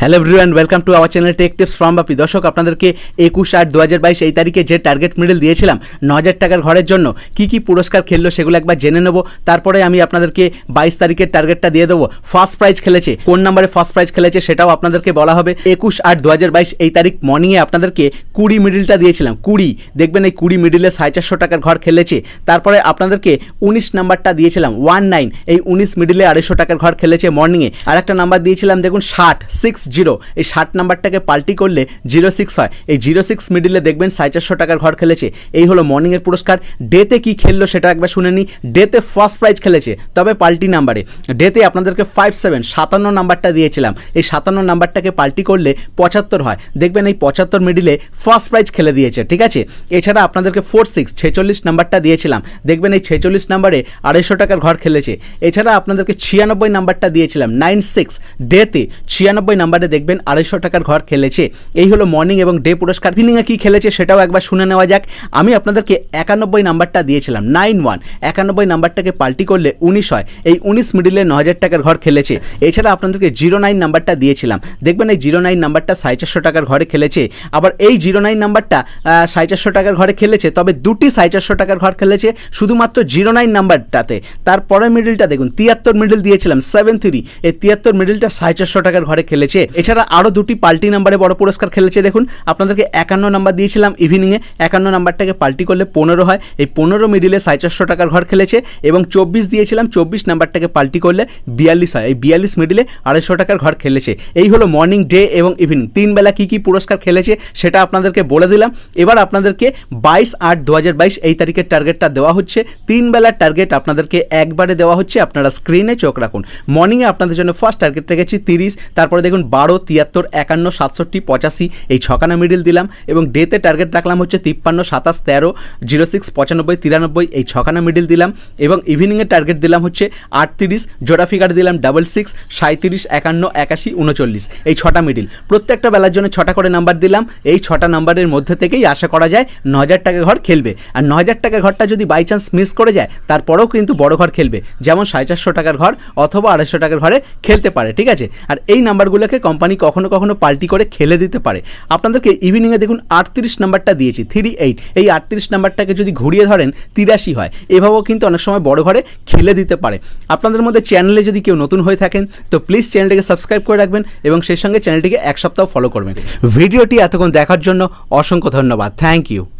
hello and welcome to our channel tech tips from Bapi দর্শক আপনাদেরকে একুশ আট দু হাজার বাইশ এই তারিখে যে টার্গেট মেডেল দিয়েছিলাম ন হাজার টাকার ঘরের জন্য কি কি পুরস্কার খেললো সেগুলো একবার জেনে নেব তারপরে আমি আপনাদেরকে বাইশ তারিখের টার্গেটটা দিয়ে দেবো ফার্স্ট প্রাইজ খেলেছে কোন নাম্বারে ফার্স্ট প্রাইজ খেলেছে সেটাও আপনাদেরকে বলা হবে একুশ আট দু হাজার বাইশ এই তারিখ মর্নিংয়ে আপনাদেরকে কুড়ি মিডিলটা দিয়েছিলাম কুড়ি দেখবেন এই কুড়ি মিডিলে সাড়ে চারশো টাকার ঘর খেলেছে তারপরে আপনাদেরকে উনিশ নাম্বারটা দিয়েছিলাম ওয়ান নাইন এই উনিশ মিডিলে আড়াইশো টাকার ঘর খেলেছে মর্নিংয়ে আর একটা নাম্বার দিয়েছিলাম দেখুন ষাট সিক্স জিরো এই ষাট নাম্বারটাকে পাল্টি করলে জিরো সিক্স হয় এই জিরো সিক্স মিডিলে দেখবেন সাড়ে চারশো টাকার ঘর খেলেছে এই হলো মর্নিংয়ের পুরস্কার ডেতে কি খেললো সেটা একবার শুনে নিই ডেতে ফার্স্ট প্রাইজ খেলেছে তবে পাল্টি নাম্বারে ডেতে আপনাদেরকে ফাইভ সেভেন সাতান্ন নাম্বারটা দিয়েছিলাম এই সাতান্ন নাম্বারটাকে পাল্টি করলে পঁচাত্তর হয় দেখবেন এই পঁচাত্তর মিডিলে ফার্স্ট প্রাইজ খেলে দিয়েছে ঠিক আছে এছাড়া আপনাদেরকে ফোর সিক্স ছেচল্লিশ নাম্বারটা দিয়েছিলাম দেখবেন এই ছেচল্লিশ নাম্বারে আড়াইশো টাকার ঘর খেলেছে এছাড়া আপনাদেরকে ছিয়ানব্বই নাম্বারটা দিয়েছিলাম নাইন সিক্স ডেতে ছিয়ানব্বই নাম্বার নাম্বারে দেখবেন আড়াইশো টাকার ঘর খেলেছে এই হলো মর্নিং এবং ডে পুরস্কার ইভিনিংয়ে কী খেলেছে সেটাও একবার শুনে নেওয়া যাক আমি আপনাদেরকে একানব্বই নাম্বারটা দিয়েছিলাম নাইন ওয়ান একানব্বই নাম্বারটাকে পাল্টি করলে উনিশ হয় এই উনিশ মিডিলে ন হাজার টাকার ঘর খেলেছে এছাড়া আপনাদেরকে জিরো নাইন নাম্বারটা দিয়েছিলাম দেখবেন এই জিরো নাইন নাম্বারটা সাড়ে চারশো টাকার ঘরে খেলেছে আবার এই জিরো নাইন নাম্বারটা সাড়ে চারশো টাকার ঘরে খেলেছে তবে দুটি সাড়ে চারশো টাকার ঘর খেলেছে শুধুমাত্র জিরো নাইন নাম্বারটাতে তারপরে মিডিলটা দেখুন তিয়াত্তর মিডিল দিয়েছিলাম সেভেন থ্রি এই তিয়াত্তর মিডিলটা সাড়ে চারশো টাকার ঘরে খেলেছে এছাড়া আরও দুটি পাল্টি নাম্বারে বড় পুরস্কার খেলেছে দেখুন আপনাদেরকে একান্ন নাম্বার দিয়েছিলাম ইভিনিংয়ে একান্ন নাম্বারটাকে পাল্টি করলে পনেরো হয় এই পনেরো মিডিলে সাড়ে চারশো টাকার ঘর খেলেছে এবং চব্বিশ দিয়েছিলাম চব্বিশ নাম্বারটাকে পাল্টি করলে বিয়াল্লিশ হয় এই বিয়াল্লিশ মিডিলে আড়াইশো টাকার ঘর খেলেছে এই হলো মর্নিং ডে এবং ইভিনিং তিন বেলা কী কী পুরস্কার খেলেছে সেটা আপনাদেরকে বলে দিলাম এবার আপনাদেরকে বাইশ আট দু এই তারিখের টার্গেটটা দেওয়া হচ্ছে তিন বেলার টার্গেট আপনাদেরকে একবারে দেওয়া হচ্ছে আপনারা স্ক্রিনে চোখ রাখুন মর্নিংয়ে আপনাদের জন্য ফার্স্ট টার্গেট রেখেছি তিরিশ তারপরে দেখুন বারো তিয়াত্তর একান্ন সাতষট্টি পঁচাশি এই ছখানা মিডিল দিলাম এবং ডেতে টার্গেট রাখলাম হচ্ছে তিপ্পান্ন সাতাশ তেরো জিরো সিক্স পঁচানব্বই তিরানব্বই এই ছখানা মিডিল দিলাম এবং ইভিনিংয়ে টার্গেট দিলাম হচ্ছে আটত্রিশ জোড়া ফিগার দিলাম ডাবল সিক্স সাঁত্রিশ একান্ন একাশি উনচল্লিশ এই ছটা মিডিল প্রত্যেকটা বেলার জন্য ছটা করে নাম্বার দিলাম এই ছটা নাম্বারের মধ্যে থেকেই আশা করা যায় ন হাজার টাকা ঘর খেলবে আর ন হাজার টাকা ঘরটা যদি বাই চান্স মিস করে যায় তারপরেও কিন্তু বড় ঘর খেলবে যেমন সাড়ে চারশো টাকার ঘর অথবা আড়াইশো টাকার ঘরে খেলতে পারে ঠিক আছে আর এই নাম্বারগুলোকে কোম্পানি কখনো কখনো পাল্টি করে খেলে দিতে পারে আপনাদেরকে ইভিনিংয়ে দেখুন আটত্রিশ নাম্বারটা দিয়েছি থ্রি এইট এই আটত্রিশ নাম্বারটাকে যদি ঘুরিয়ে ধরেন তিরাশি হয় এভাবেও কিন্তু অনেক সময় বড় ঘরে খেলে দিতে পারে আপনাদের মধ্যে চ্যানেলে যদি কেউ নতুন হয়ে থাকেন তো প্লিজ চ্যানেলটিকে সাবস্ক্রাইব করে রাখবেন এবং সেই সঙ্গে চ্যানেলটিকে এক সপ্তাহ ফলো করবেন ভিডিওটি এতক্ষণ দেখার জন্য অসংখ্য ধন্যবাদ থ্যাংক ইউ